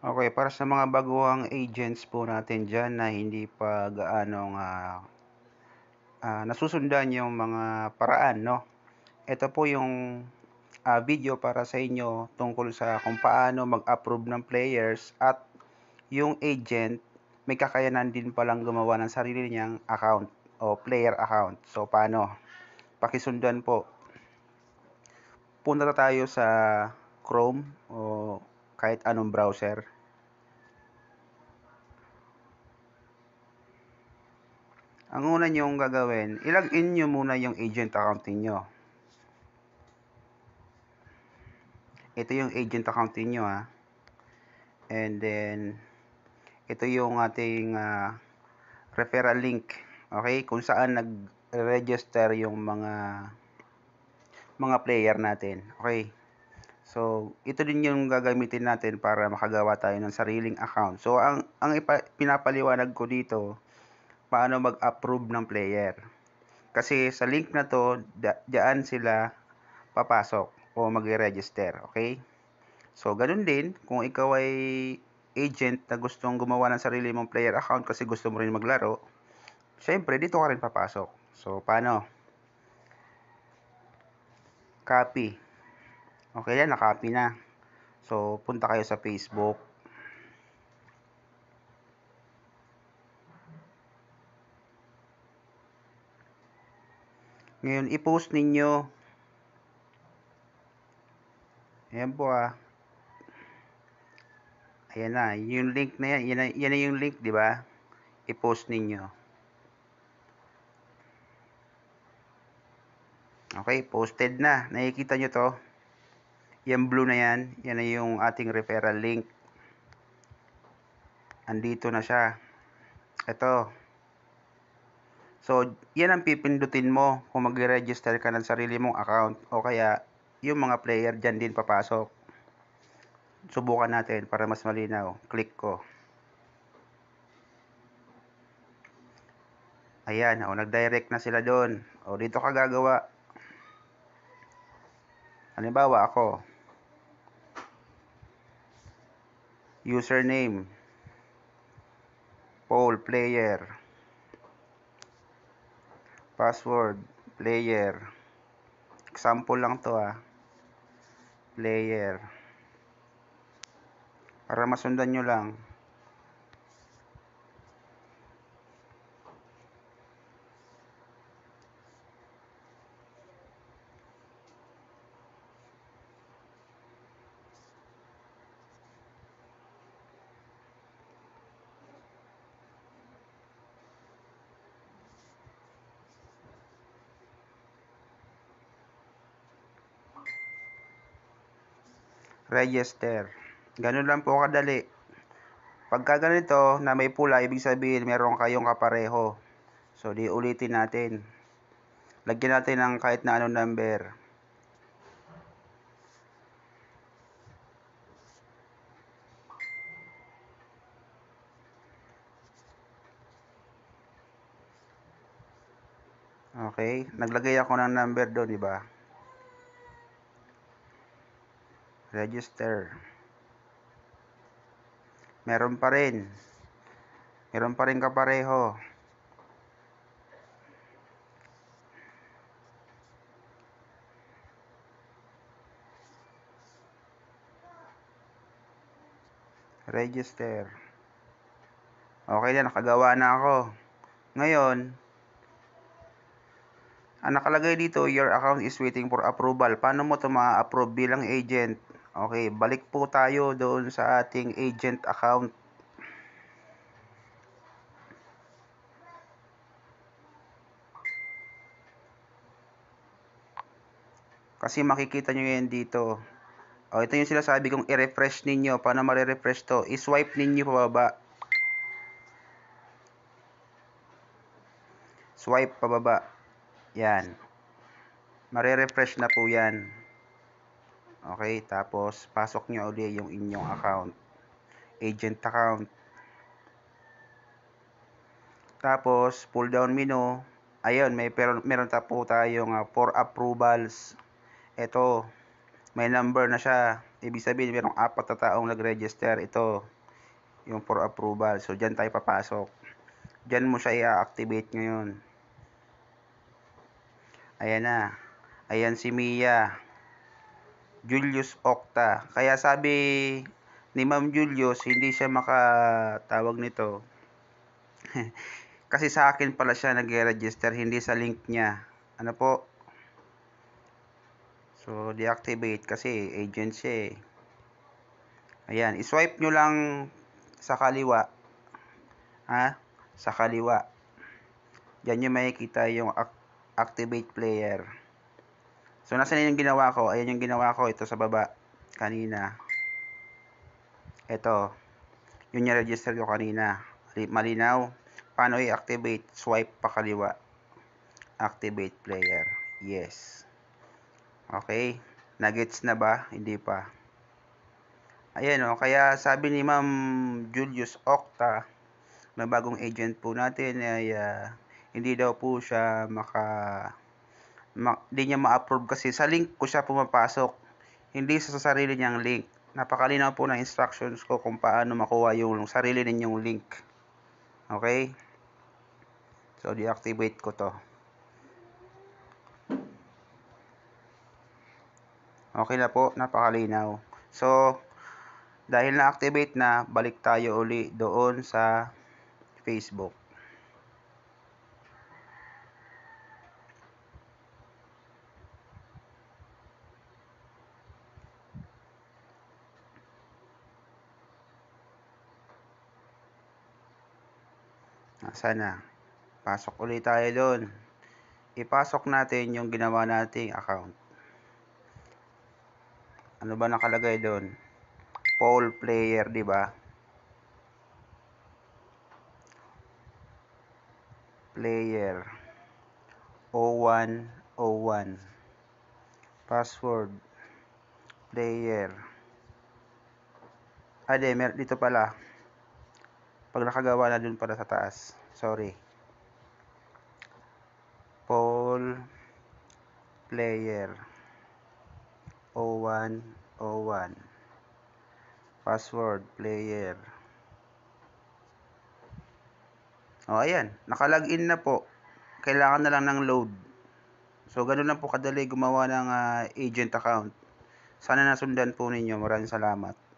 Okay, para sa mga baguhang agents po natin dyan na hindi pa gaanong uh, ah, uh, nasusundan yung mga paraan, no? Ito po yung uh, video para sa inyo tungkol sa kung paano mag-approve ng players at yung agent may kakayanan din palang gumawa ng sarili niyang account o player account. So, paano? Pakisundan po. Punta tayo sa Chrome o kahit anong browser. Ang una nyong gagawin, ilag in niyo muna yung agent account niyo. Ito yung agent account niyo ha. And then, ito yung ating uh, referral link. Okay? Kung saan nag-register yung mga mga player natin. Okay? So, ito din yung gagamitin natin para makagawa tayo ng sariling account. So, ang, ang ipa, pinapaliwanag ko dito, paano mag-approve ng player. Kasi sa link na to, diyan sila papasok o mag-register. Okay? So, ganun din, kung ikaw ay agent na gustong gumawa ng sarili mong player account kasi gusto mo rin maglaro, syempre, dito ka rin papasok. So, paano? Copy Okay yan, nakopy na. So, punta kayo sa Facebook. Ngayon, i-post ninyo. Ayan po ah. Ayan na, yung link na yan. Yan na, yan na yung link, di ba? I-post ninyo. Okay, posted na. Nakikita nyo to. Yung blue na yan, yan na yung ating referral link. Andito na siya. Ito. So, yan ang pipindutin mo kung mag-register ka ng sarili mong account o kaya yung mga player dyan din papasok. Subukan natin para mas malinaw. Click ko. Ayan, o nag-direct na sila doon. O dito ka gagawa. Halimbawa ako, username poll player password player example lang to ah player para masundan nyo lang register. Ganun lang po kadali. Pagka ganito na may pula, ibig sabihin meron kayong kapareho. So, di ulitin natin. Lagyan natin ng kahit na anong number. Okay, naglagay ako ng number doon, di ba? register. Meron pa rin. Meron pa rin kapareho. Register. Okay na, nakagawa na ako. Ngayon, ang nakalagay dito, your account is waiting for approval. Paano mo ito ma-approve bilang agent? Okay, balik po tayo doon sa ating agent account. Kasi makikita nyo yan dito. O, oh, ito yung sila sabi kong i-refresh ninyo. Paano ma-refresh to? I-swipe ninyo pababa. Swipe pababa. Yan. Mare-refresh na po yan. Okay, tapos pasok nyo uli yung inyong account. Agent account. Tapos, pull down menu. Ayun, may pero meron tapo po tayong uh, ah, for approvals. Ito, may number na siya. Ibig sabihin, merong apat na taong nag-register. Ito, yung for approval. So, dyan tayo papasok. Dyan mo siya i-activate ngayon. Ayan na. Ayan si Mia. Julius Octa. Kaya sabi ni Ma'am Julius, hindi siya makatawag nito. Kasi sa akin pala siya nag-register, hindi sa link niya. Ano po? So, deactivate kasi agency. siya eh. Ayan, iswipe nyo lang sa kaliwa. Ha? Sa kaliwa. Diyan nyo makikita yung activate player. So, nasa na yung ginawa ko. Ayan yung ginawa ko. Ito sa baba. Kanina. Ito. Yun yung register ko kanina. Malinaw. Paano i-activate? Swipe pa kaliwa. Activate player. Yes. Okay. Nuggets na ba? Hindi pa. Ayan o. Oh. Kaya sabi ni Ma'am Julius Octa na bagong agent po natin ay uh, hindi daw po siya maka ma- di niya ma-approve kasi sa link ko siya pumapasok. Hindi sa sarili niyang link. Napakalinaw po ng instructions ko kung paano makuha yung sarili ninyong link. Okay? So, deactivate ko to. Okay na po, napakalinaw. So, dahil na-activate na, balik tayo uli doon sa Facebook. Sana. Pasok ulit tayo doon. Ipasok natin yung ginawa nating account. Ano ba nakalagay doon? Poll player, di ba? Player 0101 Password Player Ah, di, dito pala pag nakagawa na dun para sa taas sorry poll player 0101 password player o ayan nakalagin na po kailangan na lang ng load so ganoon lang po kadali gumawa ng uh, agent account sana nasundan po ninyo maraming salamat